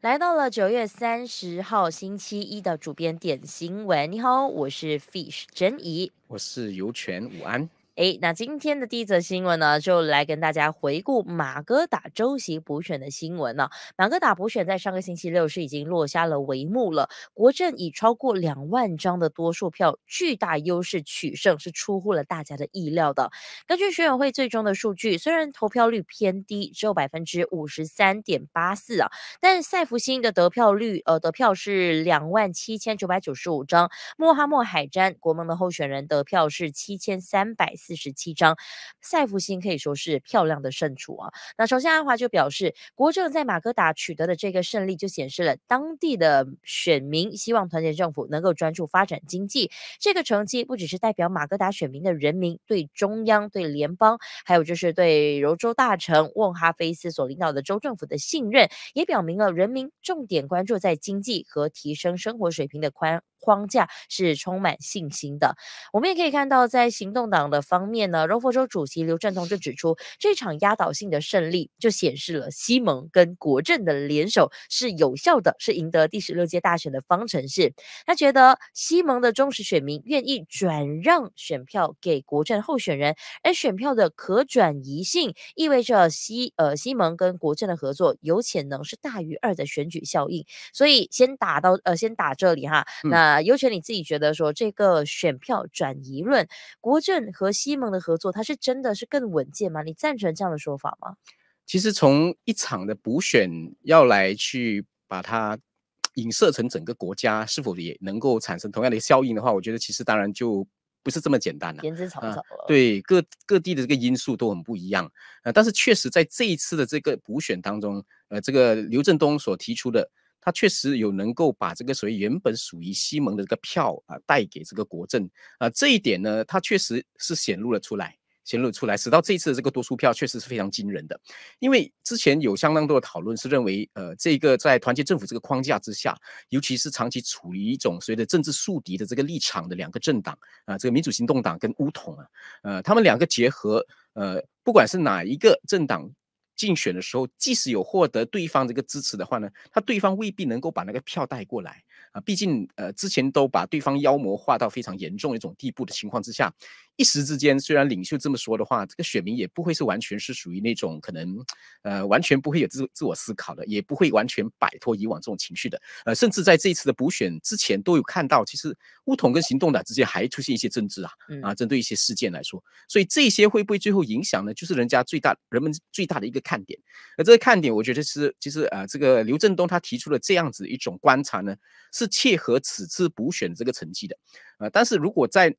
来到了九月三十号星期一的主编点新闻，你好，我是 Fish 珍怡，我是尤权，午安。哎，那今天的第一则新闻呢，就来跟大家回顾马哥打州席补选的新闻呢，马哥打补选在上个星期六是已经落下了帷幕了，国政以超过两万张的多数票，巨大优势取胜，是出乎了大家的意料的。根据选委会最终的数据，虽然投票率偏低，只有百分之五十三点八四啊，但赛福星的得票率，呃，得票是两万七千九百九十五张，莫哈莫海詹国盟的候选人得票是七千三百。四十七章，赛福星可以说是漂亮的胜出啊。那首先，阿华就表示，国政在马格达取得的这个胜利，就显示了当地的选民希望团结政府能够专注发展经济。这个成绩不只是代表马格达选民的人民对中央、对联邦，还有就是对柔州大臣翁哈菲斯所领导的州政府的信任，也表明了人民重点关注在经济和提升生活水平的宽。框架是充满信心的。我们也可以看到，在行动党的方面呢，柔佛州主席刘振同就指出，这场压倒性的胜利就显示了西蒙跟国政的联手是有效的，是赢得第十六届大选的方程式。他觉得西蒙的忠实选民愿意转让选票给国政候选人，而选票的可转移性意味着西呃西蒙跟国政的合作有潜能是大于二的选举效应。所以先打到呃先打这里哈，那。啊，尤权，你自己觉得说这个选票转移论，国政和西蒙的合作，他是真的是更稳健吗？你赞成这样的说法吗？其实从一场的补选要来去把它影射成整个国家是否也能够产生同样的效应的话，我觉得其实当然就不是这么简单了。言之凿、草。对，各各地的这个因素都很不一样。呃，但是确实在这一次的这个补选当中，呃，这个刘振东所提出的。他确实有能够把这个所谓原本属于西蒙的这个票啊带给这个国政啊，这一点呢，他确实是显露了出来，显露出来，使到这一次的这个多数票确实是非常惊人的。因为之前有相当多的讨论是认为，呃，这个在团结政府这个框架之下，尤其是长期处于一种所谓的政治宿敌的这个立场的两个政党啊，这个民主行动党跟乌统啊，呃，他们两个结合，呃，不管是哪一个政党。竞选的时候，即使有获得对方这个支持的话呢，他对方未必能够把那个票带过来啊。毕竟，呃，之前都把对方妖魔化到非常严重的一种地步的情况之下。一时之间，虽然领袖这么说的话，这个选民也不会是完全是属于那种可能，呃，完全不会有自自我思考的，也不会完全摆脱以往这种情绪的。呃，甚至在这一次的补选之前，都有看到，其实乌统跟行动党之间还出现一些争执啊，啊，针对一些事件来说，所以这些会不会最后影响呢？就是人家最大人们最大的一个看点。而这个看点，我觉得是，其实呃，这个刘振东他提出了这样子一种观察呢，是切合此次补选这个成绩的。呃，但是如果在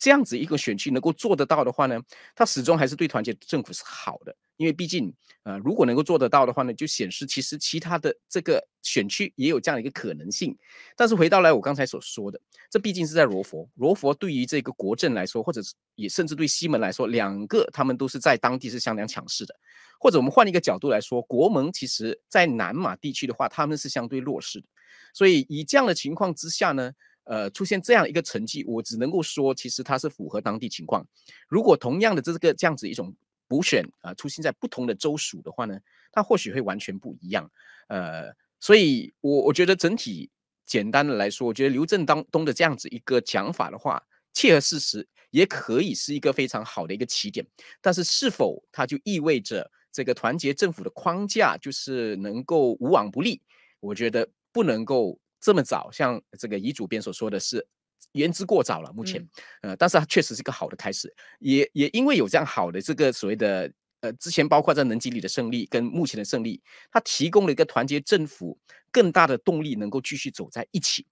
这样子一个选区能够做得到的话呢，它始终还是对团结政府是好的，因为毕竟，呃，如果能够做得到的话呢，就显示其实其他的这个选区也有这样一个可能性。但是回到来我刚才所说的，这毕竟是在罗佛。罗佛对于这个国政来说，或者是也甚至对西门来说，两个他们都是在当地是相当强势的。或者我们换一个角度来说，国盟其实在南马地区的话，他们是相对弱势的。所以以这样的情况之下呢？呃，出现这样一个成绩，我只能够说，其实它是符合当地情况。如果同样的这个这样子一种补选啊，出现在不同的州属的话呢，它或许会完全不一样。呃，所以，我我觉得整体简单的来说，我觉得刘振当东的这样子一个讲法的话，切合事实，也可以是一个非常好的一个起点。但是，是否它就意味着这个团结政府的框架就是能够无往不利？我觉得不能够。这么早，像这个遗主编所说的是言之过早了。目前，呃，但是他确实是一个好的开始，也也因为有这样好的这个所谓的，呃，之前包括在能吉里的胜利跟目前的胜利，他提供了一个团结政府更大的动力，能够继续走在一起。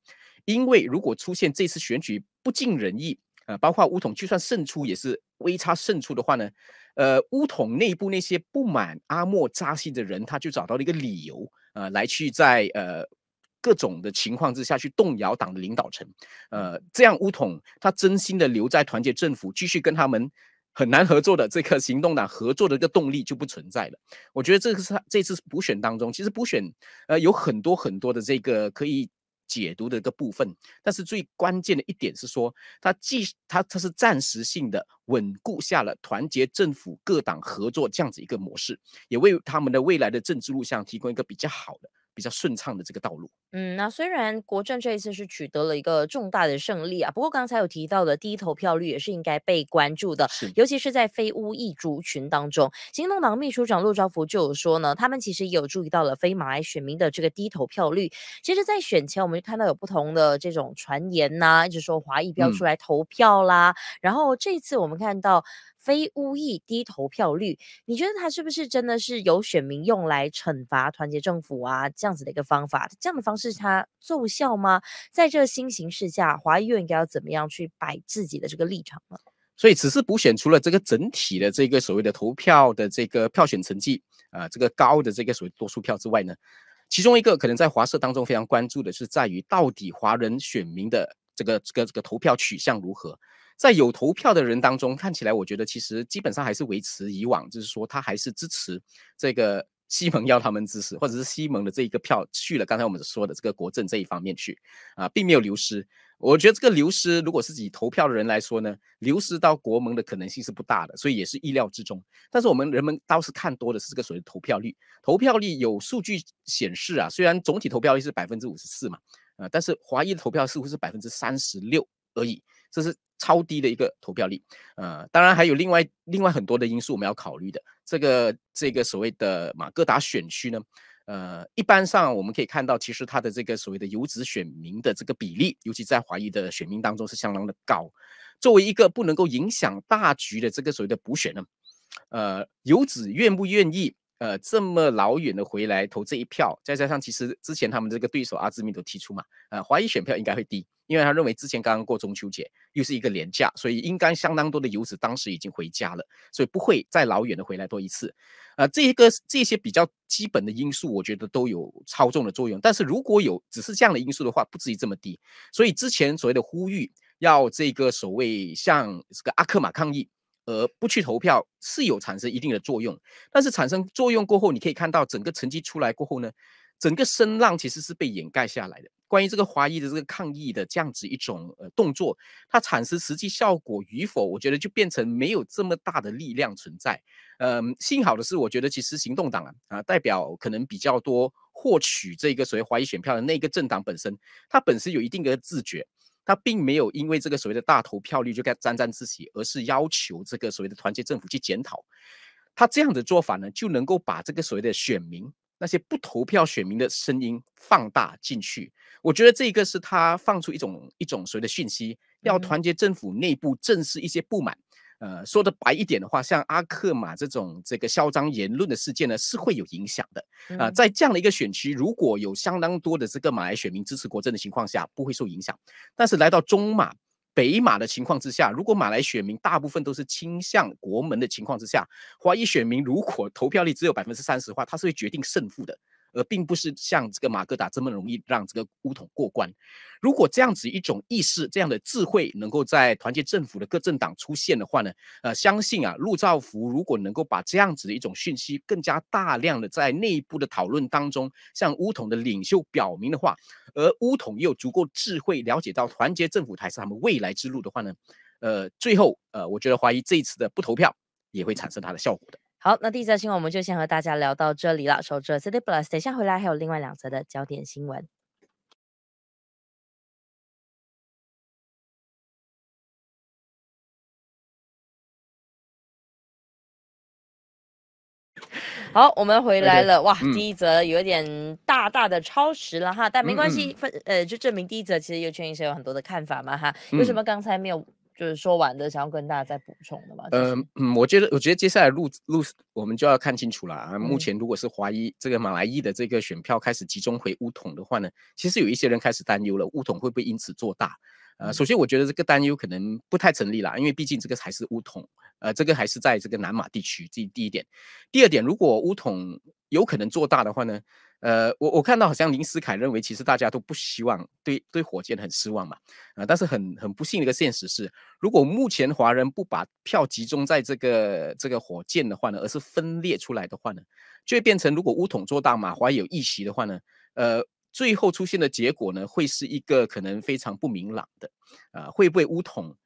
因为如果出现这次选举不尽人意，呃，包括乌统就算胜出也是微差胜出的话呢，呃，乌统内部那些不满阿莫扎西的人，他就找到了一个理由，呃，来去在呃。各种的情况之下去动摇党的领导层，呃，这样乌统他真心的留在团结政府，继续跟他们很难合作的这个行动党合作的一个动力就不存在了。我觉得这个是他这次补选当中，其实补选呃有很多很多的这个可以解读的一个部分，但是最关键的一点是说，他既他他是暂时性的稳固下了团结政府各党合作这样子一个模式，也为他们的未来的政治路向提供一个比较好的。比较顺畅的这个道路，嗯，那虽然国政这一次是取得了一个重大的胜利啊，不过刚才有提到的低投票率也是应该被关注的，尤其是在非乌裔族群当中，行动党秘书长陆兆福就有说呢，他们其实也有注意到了非马来选民的这个低投票率。其实，在选前我们就看到有不同的这种传言呐，一直说华裔不要出来投票啦，然后这次我们看到。非恶意低投票率，你觉得他是不是真的是有选民用来惩罚团结政府啊？这样子的一个方法，这样的方式它奏效吗？在这新形势下，华裔又应该要怎么样去摆自己的这个立场呢？所以此次补选除了这个整体的这个所谓的投票的这个票选成绩啊，这个高的这个所谓多数票之外呢，其中一个可能在华社当中非常关注的是在于到底华人选民的。这个这个这个投票取向如何？在有投票的人当中，看起来我觉得其实基本上还是维持以往，就是说他还是支持这个 西蒙要他们支持，或者是西蒙的这一个票去了刚才我们说的这个国政这一方面去啊，并没有流失。我觉得这个流失如果是以投票的人来说呢，流失到国盟的可能性是不大的，所以也是意料之中。但是我们人们倒是看多的是这个所谓投票率，投票率有数据显示啊，虽然总体投票率是百分之五十四嘛。啊，但是华裔的投票似乎是百分之三十六而已，这是超低的一个投票率。呃，当然还有另外另外很多的因素我们要考虑的。这个这个所谓的马格达选区呢，呃，一般上我们可以看到，其实它的这个所谓的游子选民的这个比例，尤其在华裔的选民当中是相当的高。作为一个不能够影响大局的这个所谓的补选呢，呃，游子愿不愿意？呃，这么老远的回来投这一票，再加上其实之前他们这个对手阿兹米都提出嘛，呃，怀疑选票应该会低，因为他认为之前刚刚过中秋节，又是一个廉价，所以应该相当多的游子当时已经回家了，所以不会再老远的回来多一次。呃，这一个这些比较基本的因素，我觉得都有操纵的作用。但是如果有只是这样的因素的话，不至于这么低。所以之前所谓的呼吁要这个所谓向这个阿克马抗议。而不去投票是有产生一定的作用，但是产生作用过后，你可以看到整个成绩出来过后呢，整个声浪其实是被掩盖下来的。关于这个华裔的这个抗议的这样子一种呃动作，它产生实际效果与否，我觉得就变成没有这么大的力量存在。嗯，幸好的是，我觉得其实行动党啊，啊代表可能比较多获取这个所谓怀疑选票的那个政党本身，它本身有一定的自觉。他并没有因为这个所谓的“大投票率”就该沾沾自喜，而是要求这个所谓的“团结政府”去检讨。他这样的做法呢，就能够把这个所谓的选民那些不投票选民的声音放大进去。我觉得这一个是他放出一种一种所谓的讯息，要团结政府内部正视一些不满。呃，说的白一点的话，像阿克马这种这个嚣张言论的事件呢，是会有影响的。啊，在这样的一个选区，如果有相当多的这个马来选民支持国政的情况下，不会受影响。但是来到中马、北马的情况之下，如果马来选民大部分都是倾向国门的情况之下，华裔选民如果投票率只有百分之三十的话，他是会决定胜负的。而并不是像这个马格达这么容易让这个乌统过关。如果这样子一种意识、这样的智慧能够在团结政府的各政党出现的话呢？呃，相信啊，陆兆福如果能够把这样子的一种讯息更加大量的在内部的讨论当中，向乌统的领袖表明的话，而乌统又足够智慧了解到团结政府才是他们未来之路的话呢？呃，最后呃，我觉得怀疑这一次的不投票也会产生它的效果的。好，那第一则新闻我们就先和大家聊到这里了。守着 City Plus，等下回来还有另外两则的焦点新闻。好，我们回来了，哇，第一则有点大大的超时了哈，但没关系，分呃就证明第一则其实有圈一些有很多的看法嘛哈，为什么刚才没有？就是说完的，想要跟大家再补充的嘛？嗯嗯，我觉得，我觉得接下来路路我们就要看清楚了啊。目前如果是怀裔这个马来裔的这个选票开始集中回乌统的话呢，其实有一些人开始担忧了，乌统会不会因此做大？呃，首先我觉得这个担忧可能不太成立啦，因为毕竟这个还是乌统，呃，这个还是在这个南马地区。这第一点，第二点，如果乌统有可能做大的话呢？呃，我我看到好像林思凯认为，其实大家都不希望对对火箭很失望嘛，啊，但是很很不幸的一个现实是，如果目前华人不把票集中在这个这个火箭的话呢，而是分裂出来的话呢，就会变成如果乌统做大马华有一席的话呢，呃，最后出现的结果呢，会是一个可能非常不明朗的，啊，会不会乌统？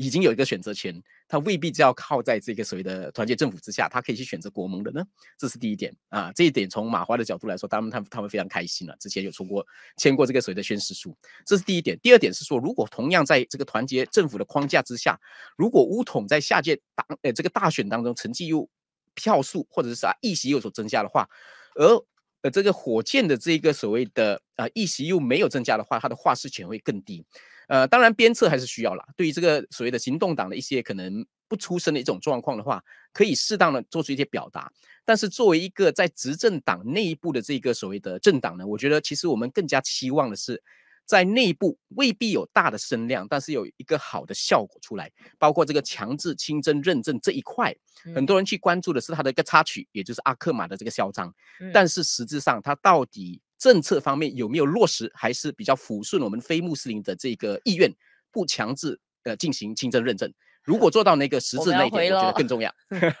已经有一个选择权，他未必就要靠在这个所谓的团结政府之下，他可以去选择国盟的呢。这是第一点啊，这一点从马华的角度来说，他们他他们非常开心了，之前有出过签过这个所谓的宣誓书。这是第一点，第二点是说，如果同样在这个团结政府的框架之下，如果乌统在下届党呃这个大选当中成绩又票数或者是啥议席有所增加的话，而呃，这个火箭的这个所谓的啊，议席又没有增加的话，它的话事权会更低。呃，当然鞭策还是需要啦。对于这个所谓的行动党的一些可能不出声的一种状况的话，可以适当的做出一些表达。但是作为一个在执政党内部的这个所谓的政党呢，我觉得其实我们更加期望的是。在内部未必有大的声量，但是有一个好的效果出来。包括这个强制清真认证这一块，很多人去关注的是它的一个插曲，也就是阿克玛的这个嚣张。但是实质上，它到底政策方面有没有落实，还是比较抚顺我们非穆斯林的这个意愿，不强制呃进行清真认证。如果 做到那个实质那一点，我觉得更重要。